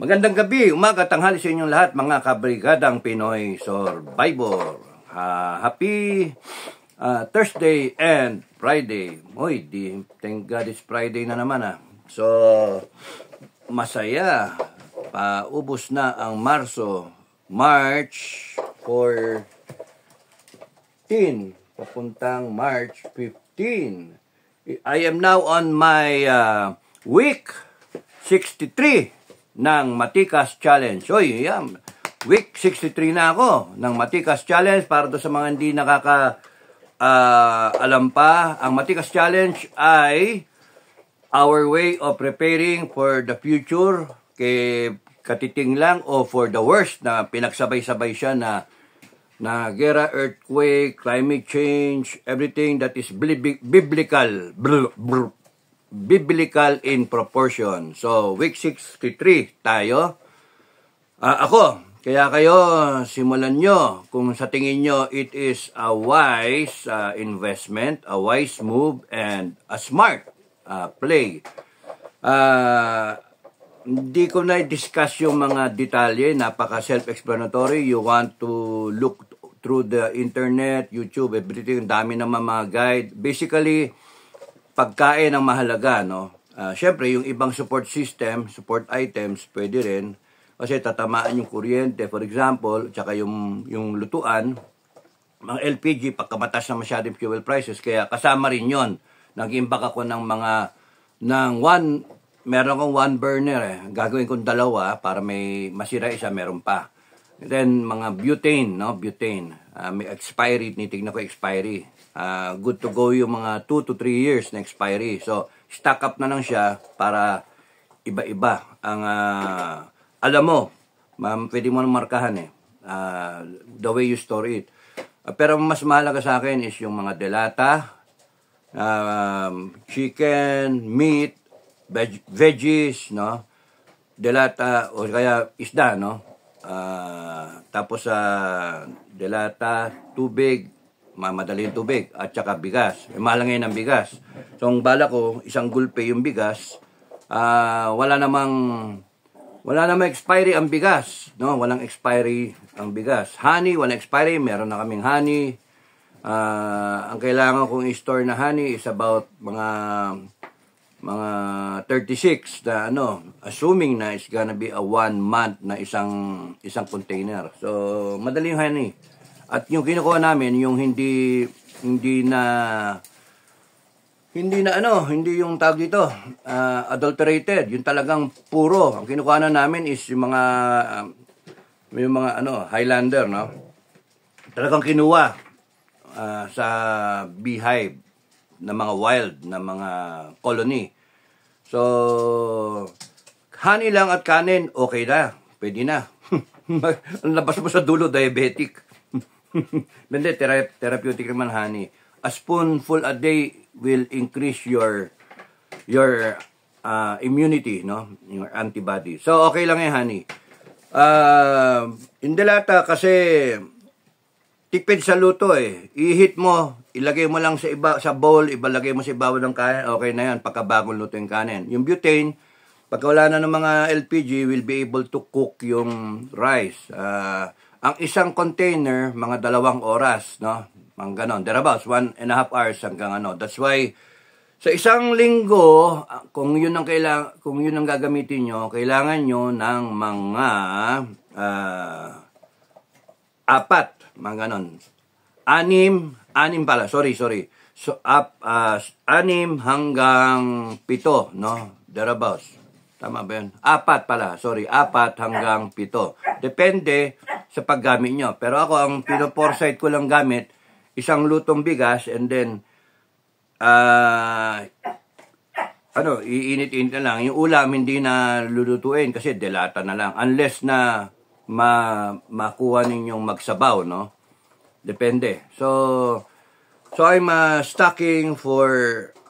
Magandang gabi, umaga, tanghali sa inyong lahat mga kabrigadang Pinoy Survivor. Uh, happy uh, Thursday and Friday. Uy, di, thank God it's Friday na naman ah. So, masaya. Paubos na ang Marso. March 14. Papuntang March 15. I am now on my uh, week 63 ng Matikas Challenge. Oy, yan. Week 63 na ako ng Matikas Challenge para do sa mga hindi nakaka uh, alam pa. Ang Matikas Challenge ay our way of preparing for the future kay katiting lang o for the worst na pinagsabay-sabay siya na na gera, earthquake, climate change, everything that is biblical. Brr, brr, biblical in proportion. So, week 63 tayo. Uh, ako, kaya kayo, simulan nyo kung sa tingin nyo it is a wise uh, investment, a wise move, and a smart uh, play. Uh, hindi ko na discuss yung mga detalye, napaka self-explanatory. You want to look through the internet, YouTube, everything, dami naman mga guide. Basically, pagkain ang mahalaga, no? Uh, ah, Siyempre, yung ibang support system, support items, pwede rin. Kasi tatamaan yung kuryente, for example, tsaka yung, yung lutuan, mga LPG, pagkamatas na masyadong fuel prices, kaya kasama rin yon Nag-imbak ako ng mga, ng one, meron akong one burner eh. Gagawin kong dalawa ah, para may masira isa, meron pa. Then, mga butane, no? Butane. Uh, may expiry, tinitignan ko expiry uh, good to go yung mga 2 to 3 years na expiry. So, stock up na lang siya para iba-iba. Ang, uh, alam mo, ma'am, pwede mo nang markahan eh. Uh, the way you store it. Uh, pero mas mahalaga sa akin is yung mga delata, um, chicken, meat, veg- veggies, no? Delata, o kaya isda, no? Uh, tapos sa uh, delata, tubig, mamadali yung tubig, at saka bigas. Eh, mahal ngayon ang bigas. So, ang bala ko, isang gulpe yung bigas, uh, wala namang, wala namang expiry ang bigas. No? Walang expiry ang bigas. Honey, walang expiry. Meron na kaming honey. Uh, ang kailangan kong i-store na honey is about mga mga 36 na ano, assuming na it's gonna be a one month na isang isang container. So, madali yung honey. At yung kinukuha namin, yung hindi, hindi na, hindi na ano, hindi yung tawag dito, uh, adulterated. Yung talagang puro. Ang kinukuha na namin is yung mga, um, yung mga ano, Highlander, no? Talagang kinuha uh, sa beehive ng mga wild, ng mga colony. So, honey lang at kanin, okay na. Pwede na. Labas mo sa dulo, diabetic. Hindi, thera- therapeutic naman, honey. A spoonful a day will increase your your uh, immunity, no? Your antibody. So, okay lang eh, honey. Uh, indilata kasi tipid sa luto eh. Ihit mo, ilagay mo lang sa iba sa bowl, ibalagay mo sa ibabaw ng kanin, okay na 'yan pagkabagong luto yung kanin. Yung butane, pagka wala na ng mga LPG, will be able to cook yung rice. Uh, ang isang container, mga dalawang oras, no? Ang ganon. Thereabouts, one and a half hours hanggang ano. That's why, sa isang linggo, ah, kung yun ang, kailang, kung yun ang gagamitin nyo, kailangan nyo ng mga uh, apat, mga ganon. Anim, anim pala, sorry, sorry. So, up, uh, ah, anim hanggang pito, no? Thereabouts. Tama ba yun? Apat pala, sorry, apat hanggang pito. Depende sa paggamit nyo. Pero ako, ang pinoporsight ko lang gamit, isang lutong bigas and then, uh, ano, iinit-init na lang. Yung ulam, hindi na lulutuin kasi delata na lang. Unless na ma makuha ninyong magsabaw, no? Depende. So, so I'm uh, stocking for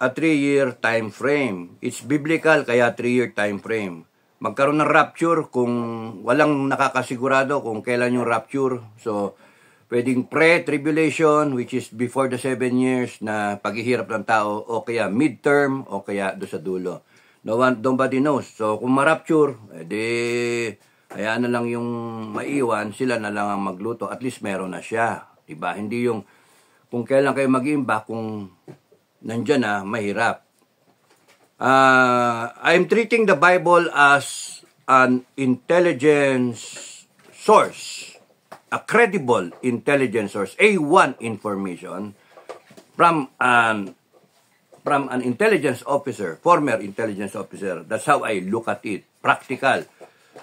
a 3-year time frame. It's biblical, kaya 3-year time frame. Magkaroon ng rapture kung walang nakakasigurado kung kailan yung rapture. So, pwedeng pre-tribulation, which is before the 7 years na paghihirap ng tao, o kaya midterm, o kaya do sa dulo. No one, nobody knows. So, kung ma-rapture, edi, hayaan na lang yung maiwan, sila na lang ang magluto. At least meron na siya. Diba? Hindi yung kung kailan kayo mag kung nandiyan na mahirap. Uh, I'm treating the Bible as an intelligence source, a credible intelligence source, A1 information from an from an intelligence officer, former intelligence officer. That's how I look at it. Practical.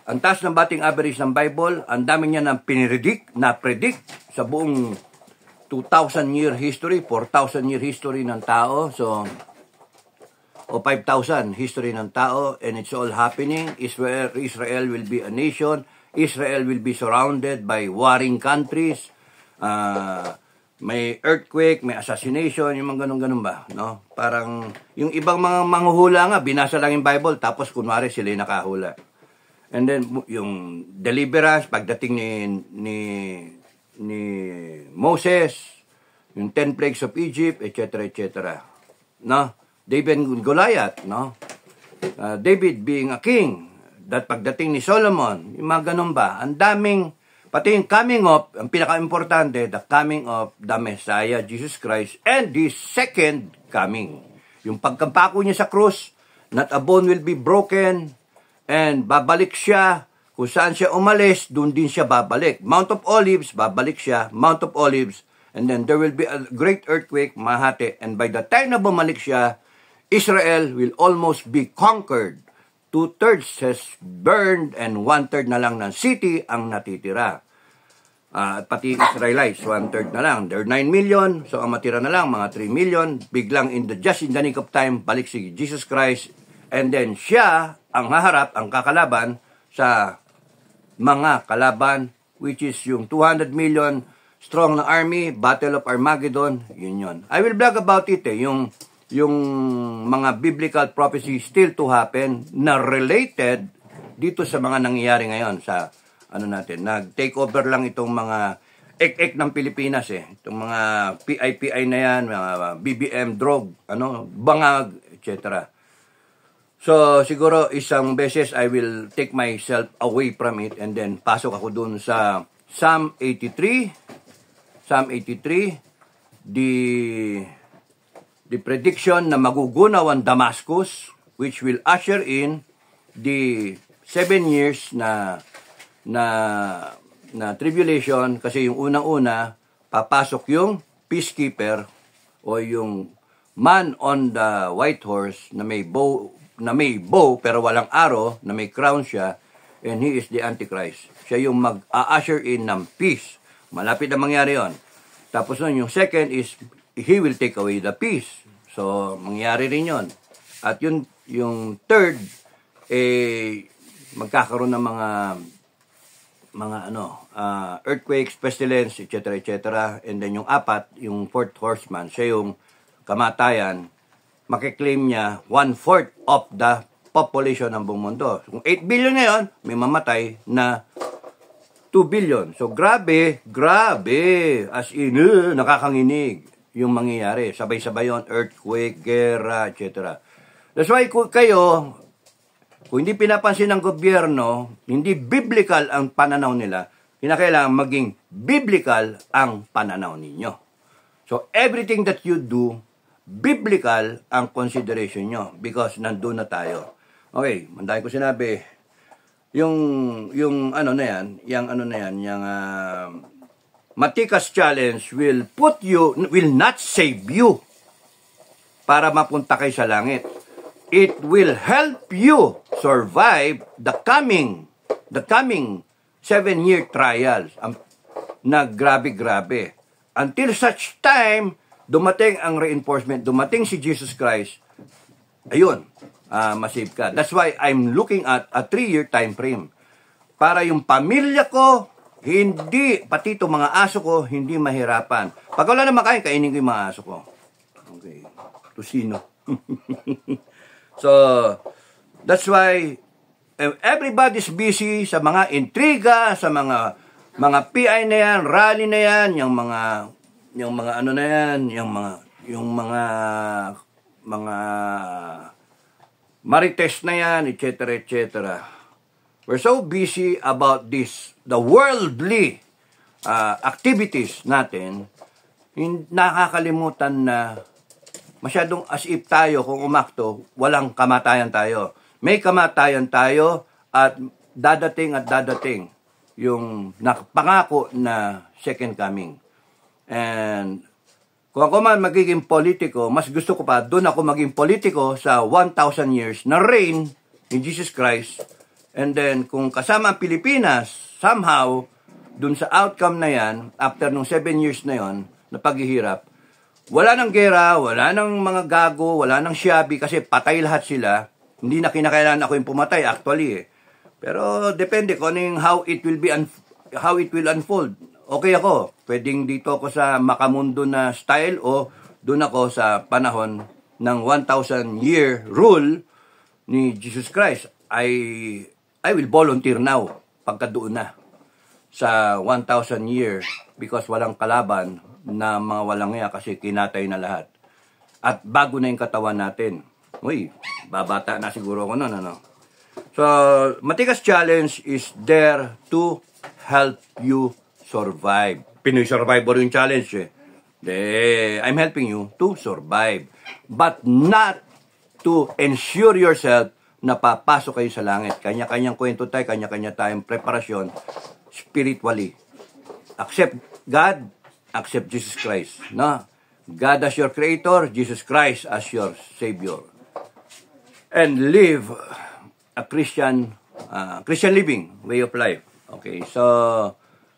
Ang taas ng batting average ng Bible, ang dami niya ng piniredict, na predict sa buong 2,000 year history, 4,000 year history ng tao. So, o 5,000 history ng tao and it's all happening. Israel, Israel will be a nation. Israel will be surrounded by warring countries. Uh, may earthquake, may assassination, yung mga ganun-ganun ba, no? Parang, yung ibang mga manghuhula nga, binasa lang yung Bible, tapos kunwari sila yung nakahula. And then, yung deliverance, pagdating ni, ni ni Moses, yung ten plagues of Egypt, etc., etc. No? David and Goliath, no? Uh, David being a king, that pagdating ni Solomon, yung mga ganun ba? Ang daming, pati yung coming of, ang pinaka-importante, the coming of the Messiah, Jesus Christ, and the second coming. Yung pagkampako niya sa cross, not a bone will be broken, and babalik siya, kung saan siya umalis, doon din siya babalik. Mount of Olives, babalik siya. Mount of Olives. And then there will be a great earthquake, mahati. And by the time na bumalik siya, Israel will almost be conquered. Two-thirds has burned and one-third na lang ng city ang natitira. Uh, pati Israelites, one-third na lang. There are 9 million, so ang matira na lang, mga 3 million. Biglang in the, just in the nick of time, balik si Jesus Christ. And then siya ang haharap, ang kakalaban sa mga kalaban which is yung 200 million strong na army, Battle of Armageddon, yun yun. I will blog about it eh, yung, yung mga biblical prophecy still to happen na related dito sa mga nangyayari ngayon sa ano natin, nag-take over lang itong mga ek-ek ng Pilipinas eh. Itong mga PIPI na yan, mga BBM, drug, ano, bangag, etc. So, siguro isang beses I will take myself away from it and then pasok ako dun sa Psalm 83. Psalm 83, the, the prediction na magugunaw ang Damascus which will usher in the seven years na na na tribulation kasi yung unang-una papasok yung peacekeeper o yung man on the white horse na may bow na may bow pero walang aro, na may crown siya, and he is the Antichrist. Siya yung mag-usher in ng peace. Malapit na mangyari yon. Tapos nun, yung second is, he will take away the peace. So, mangyari rin yon. At yung, yung third, eh, magkakaroon ng mga mga ano, uh, earthquakes, pestilence, etc., etc. And then yung apat, yung fourth horseman, siya yung kamatayan makiklaim niya one-fourth of the population ng buong mundo. kung 8 billion na yun, may mamatay na 2 billion. So, grabe, grabe, as in, uh, nakakanginig yung mangyayari. Sabay-sabay yon earthquake, gera, etc. That's why kung kayo, kung hindi pinapansin ng gobyerno, hindi biblical ang pananaw nila, kinakailangan maging biblical ang pananaw ninyo. So, everything that you do, biblical ang consideration nyo because nandun na tayo. Okay, mandahin ko sinabi, yung, yung ano na yan, yung ano na yan, yung uh, Matikas challenge will put you, will not save you para mapunta kay sa langit. It will help you survive the coming, the coming seven-year trials Ang, na grabe-grabe. Until such time dumating ang reinforcement, dumating si Jesus Christ, ayun, uh, masave ka. That's why I'm looking at a three-year time frame. Para yung pamilya ko, hindi, pati itong mga aso ko, hindi mahirapan. Pag wala naman makain, kainin ko yung mga aso ko. Okay. Tusino. so, that's why eh, everybody's busy sa mga intriga, sa mga mga PI na yan, rally na yan, yung mga yung mga ano na yan, yung mga yung mga mga marites na yan, etc. etc. We're so busy about this, the worldly uh, activities natin, yung nakakalimutan na masyadong as if tayo kung umakto, walang kamatayan tayo. May kamatayan tayo at dadating at dadating yung pangako na second coming. And kung ako man magiging politiko, mas gusto ko pa doon ako maging politiko sa 1,000 years na reign ni Jesus Christ. And then kung kasama ang Pilipinas, somehow, doon sa outcome na yan, after nung 7 years na yon na paghihirap, wala nang gera, wala nang mga gago, wala nang syabi kasi patay lahat sila. Hindi na kinakailangan ako yung pumatay actually eh. Pero depende kung ano how it will be un- how it will unfold okay ako. Pwedeng dito ako sa makamundo na style o doon ako sa panahon ng 1,000 year rule ni Jesus Christ. I, I will volunteer now pagka doon na sa 1,000 year because walang kalaban na mga walang niya kasi kinatay na lahat. At bago na yung katawan natin. Uy, babata na siguro ako noon, ano? So, Matikas Challenge is there to help you survive. Pinoy Survivor yung challenge eh. De, I'm helping you to survive. But not to ensure yourself na papasok kayo sa langit. Kanya-kanyang kwento tayo, kanya-kanya tayong preparasyon spiritually. Accept God, accept Jesus Christ. No? God as your creator, Jesus Christ as your savior. And live a Christian uh, Christian living way of life. Okay, so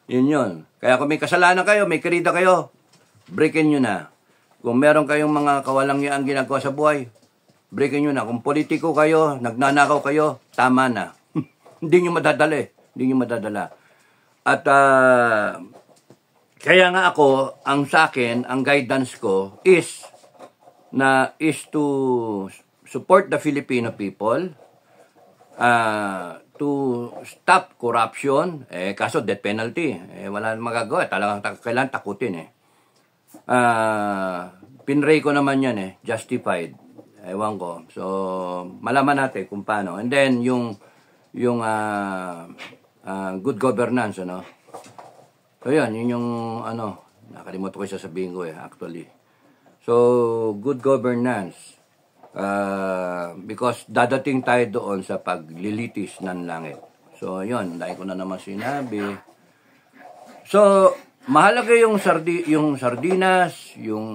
yun yun. Kaya kung may kasalanan kayo, may kirita kayo, breakin nyo na. Kung meron kayong mga kawalang kawalangyaan ginagawa sa buhay, breakin nyo na. Kung politiko kayo, nagnanakaw kayo, tama na. Hindi nyo madadali. Eh. Hindi nyo madadala. At uh, kaya nga ako, ang sa akin, ang guidance ko is na is to support the Filipino people, uh, to stop corruption, eh, kaso death penalty. Eh, wala magagawa. Talagang kailan takutin eh. Uh, pinray ko naman yan eh. Justified. Ewan ko. So, malaman natin kung paano. And then, yung, yung uh, uh, good governance, ano. So, yan. Yun yung, ano, nakalimutan ko yung sasabihin ko eh, actually. So, good governance. Uh, because dadating tayo doon sa paglilitis ng langit. So, yon dahil ko na naman sinabi. So, mahalaga yung, sardi, yung sardinas, yung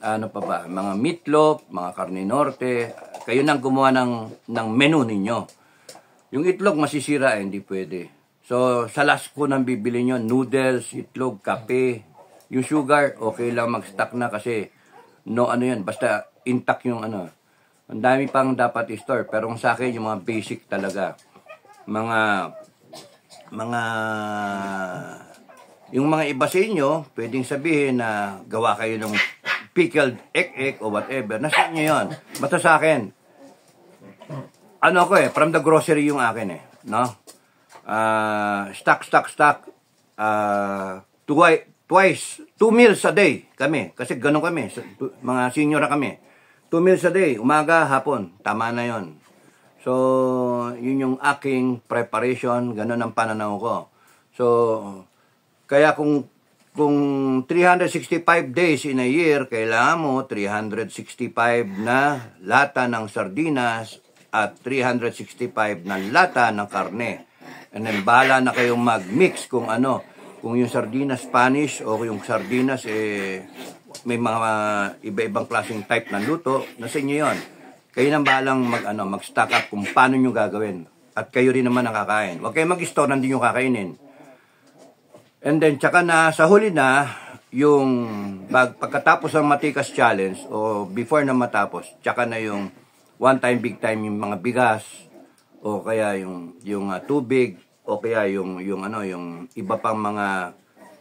ano pa ba, mga meatloaf, mga karne norte. Kayo nang gumawa ng, ng menu ninyo. Yung itlog masisira, eh, hindi pwede. So, sa last ko nang bibili nyo, noodles, itlog, kape. Yung sugar, okay lang mag-stack na kasi no ano yan, basta intact yung ano, ang dami pang dapat i-store. Pero kung sa akin, yung mga basic talaga. Mga, mga, yung mga iba sa inyo, pwedeng sabihin na gawa kayo ng pickled egg egg o whatever. Nasa inyo yun. Basta sa akin, ano ako eh, from the grocery yung akin eh. No? Uh, stock, stock, stock. Uh, twi- twice, two meals a day kami. Kasi ganun kami. Mga senior na kami Two meals a day, umaga, hapon. Tama na yon. So, yun yung aking preparation, ganun ang pananaw ko. So, kaya kung kung 365 days in a year, kailangan mo 365 na lata ng sardinas at 365 na lata ng karne. And then, bahala na kayong mag-mix kung ano. Kung yung sardinas Spanish o yung sardinas eh, may mga iba-ibang klaseng type ng luto, nasa inyo yon. Kayo nang balang mag, ano, mag-stock up kung paano nyo gagawin. At kayo rin naman nakakain. Huwag kayo mag-store, hindi nyo kakainin. And then, tsaka na, sa huli na, yung bag, pagkatapos ng Matikas Challenge o before na matapos, tsaka na yung one time, big time, yung mga bigas o kaya yung, yung uh, tubig o kaya yung, yung, ano, yung iba pang mga,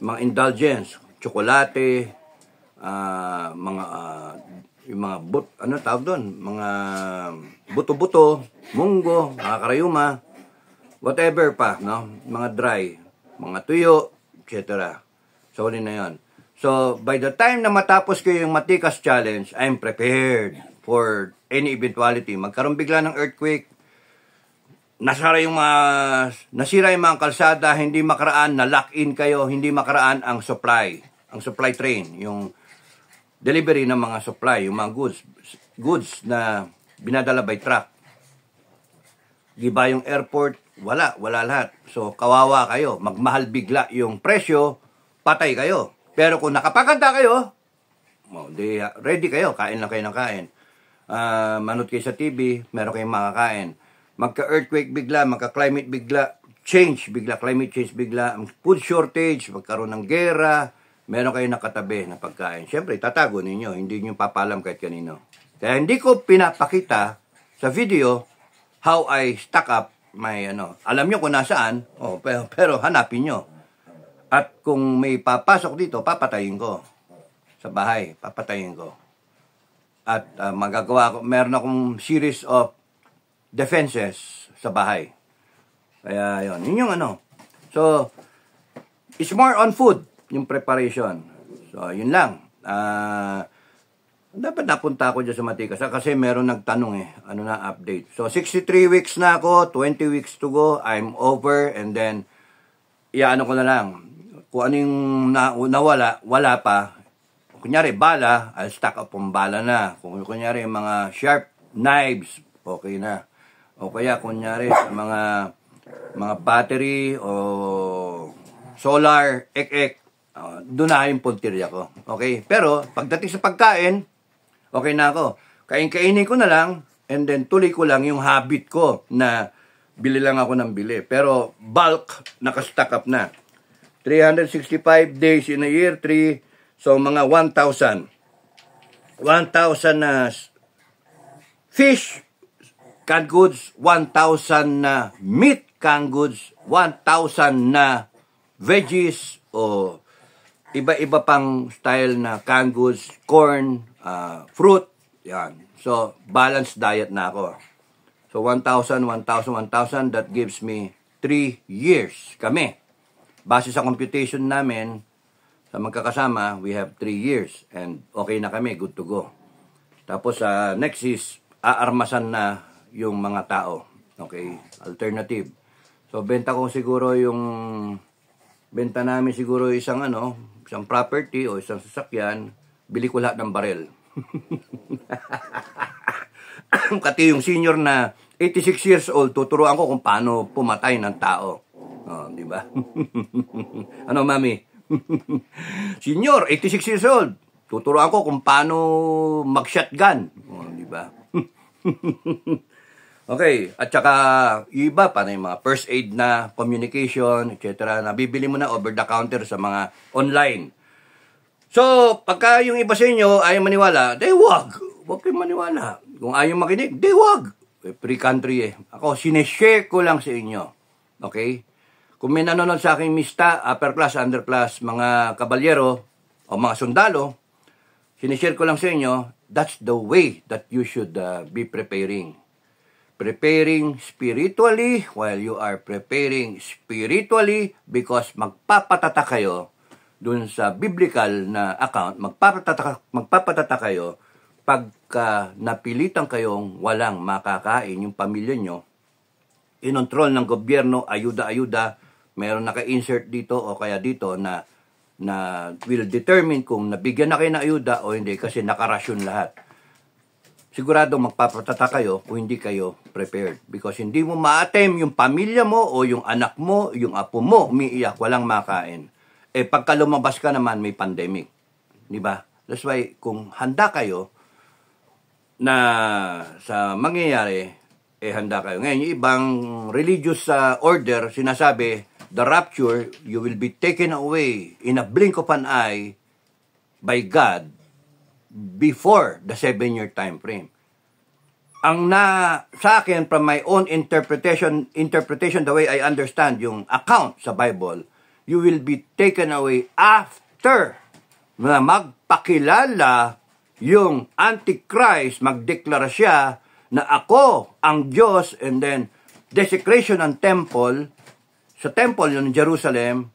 mga indulgence, tsokolate, uh, mga uh, yung mga but ano tawag doon mga buto-buto munggo mga karayuma whatever pa no mga dry mga tuyo etc so huli na yon so by the time na matapos ko yung matikas challenge I'm prepared for any eventuality magkaroon bigla ng earthquake nasira yung mga nasira yung mga kalsada hindi makaraan na lock in kayo hindi makaraan ang supply ang supply train yung delivery ng mga supply, yung mga goods, goods na binadala by truck. Giba yung airport, wala, wala lahat. So, kawawa kayo. Magmahal bigla yung presyo, patay kayo. Pero kung nakapaganda kayo, ready kayo, kain lang kayo ng kain. Uh, manood kayo sa TV, meron kayong makakain. Magka-earthquake bigla, magka-climate bigla, change bigla, climate change bigla, food shortage, magkaroon ng gera, meron kayong nakatabi na pagkain. Siyempre, tatago ninyo. Hindi nyo papalam kahit kanino. Kaya hindi ko pinapakita sa video how I stack up my ano. Alam nyo kung nasaan, oh, pero, pero hanapin nyo. At kung may papasok dito, papatayin ko. Sa bahay, papatayin ko. At uh, magagawa ko, meron akong series of defenses sa bahay. Kaya yun, yun yung ano. So, it's more on food yung preparation. So, yun lang. Ah... Uh, dapat napunta ako dyan sa Matikas ah, kasi meron nagtanong eh, ano na update. So, 63 weeks na ako, 20 weeks to go, I'm over, and then, iaano ko na lang. Kung ano yung na, nawala, wala pa. Kunyari, bala, I'll stock up ang bala na. Kung kunyari, mga sharp knives, okay na. O kaya, kunyari, sa mga mga battery o solar, ek-ek, Uh, doon na yung puntirya ko. Okay? Pero, pagdating sa pagkain, okay na ako. Kain-kainin ko na lang, and then tuloy ko lang yung habit ko na bili lang ako ng bili. Pero, bulk, nakastack up na. 365 days in a year, 3, so mga 1,000. 1,000 na fish canned goods, 1,000 na meat canned goods, 1,000 na veggies o iba-iba pang style na canned goods, corn, uh, fruit, yan. So, balanced diet na ako. So, 1,000, 1,000, 1,000, that gives me 3 years kami. Base sa computation namin, sa magkakasama, we have 3 years. And okay na kami, good to go. Tapos, uh, next is, aarmasan na yung mga tao. Okay, alternative. So, benta ko siguro yung benta namin siguro isang ano, isang property o isang sasakyan, bili ko lahat ng barel. Kati yung senior na 86 years old, tuturuan ko kung paano pumatay ng tao. Oh, di ba? ano, mami? senior, 86 years old, tuturuan ko kung paano mag-shotgun. Oh, di ba? Okay, at saka iba pa na yung mga first aid na communication, etc. bibili mo na over the counter sa mga online. So, pagka yung iba sa inyo ayaw maniwala, they wag. Huwag kayong maniwala. Kung ayaw makinig, they wag. Eh, free country eh. Ako, sineshare ko lang sa inyo. Okay? Kung may nanonood sa akin mista, upper class, underclass, mga kabalyero, o mga sundalo, sineshare ko lang sa inyo, that's the way that you should uh, be preparing preparing spiritually while you are preparing spiritually because magpapatata kayo dun sa biblical na account, magpapatata, magpapatata kayo pagka napilitan kayong walang makakain yung pamilya nyo, inontrol ng gobyerno, ayuda-ayuda, meron naka-insert dito o kaya dito na na will determine kung nabigyan na kayo ng ayuda o hindi kasi nakarasyon lahat sigurado magpapatata kayo kung hindi kayo prepared. Because hindi mo ma maatem yung pamilya mo o yung anak mo, yung apo mo, umiiyak, walang makain. Eh pagka lumabas ka naman, may pandemic. Di ba? That's why kung handa kayo na sa mangyayari, eh handa kayo. Ngayon, yung ibang religious uh, order, sinasabi, the rapture, you will be taken away in a blink of an eye by God before the seven-year time frame. Ang na sa akin from my own interpretation, interpretation the way I understand yung account sa Bible, you will be taken away after na magpakilala yung Antichrist, magdeklara siya na ako ang Diyos and then desecration ng temple, sa temple yun Jerusalem,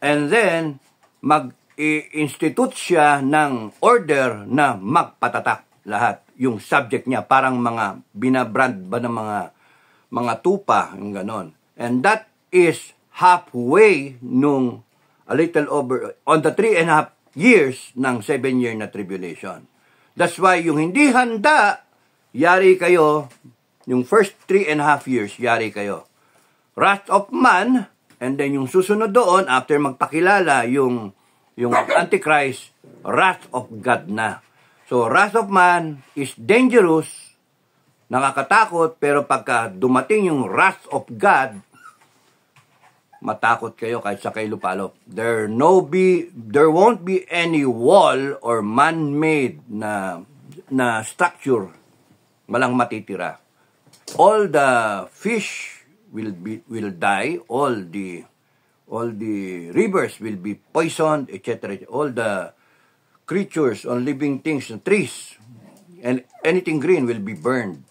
and then mag i-institute siya ng order na magpatatak lahat. Yung subject niya, parang mga binabrand ba ng mga, mga tupa, yung ganon. And that is halfway nung a little over, on the three and a half years ng seven year na tribulation. That's why yung hindi handa, yari kayo, yung first three and a half years, yari kayo. Wrath of man, and then yung susunod doon, after magpakilala yung yung Antichrist, wrath of God na. So, wrath of man is dangerous, nakakatakot, pero pagka dumating yung wrath of God, matakot kayo kahit sa kay lupalop. There no be there won't be any wall or man-made na na structure malang matitira. All the fish will be will die, all the all the rivers will be poisoned, etc. All the creatures, all living things, and trees, and anything green will be burned.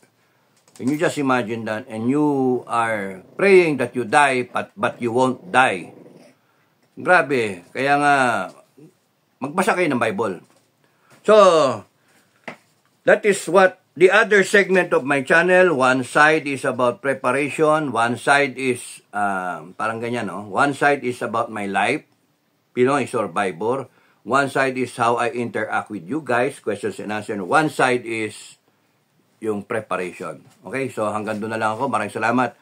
Can you just imagine that? And you are praying that you die, but, but you won't die. Grabe. Kaya nga, magbasa kayo ng Bible. So, that is what The other segment of my channel, one side is about preparation, one side is, um, parang ganyan, no? One side is about my life, Pinoy Survivor. One side is how I interact with you guys, questions and answers. One side is yung preparation. Okay, so hanggang doon na lang ako. Maraming salamat.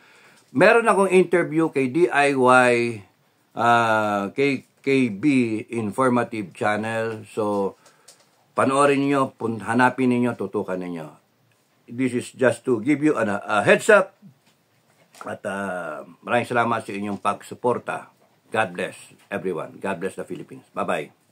Meron akong interview kay DIY, uh, kay KB Informative Channel. So, panoorin niyo, hanapin niyo, tutukan niyo this is just to give you an, a heads up at uh, maraming salamat sa inyong pagsuporta. God bless everyone. God bless the Philippines. Bye-bye.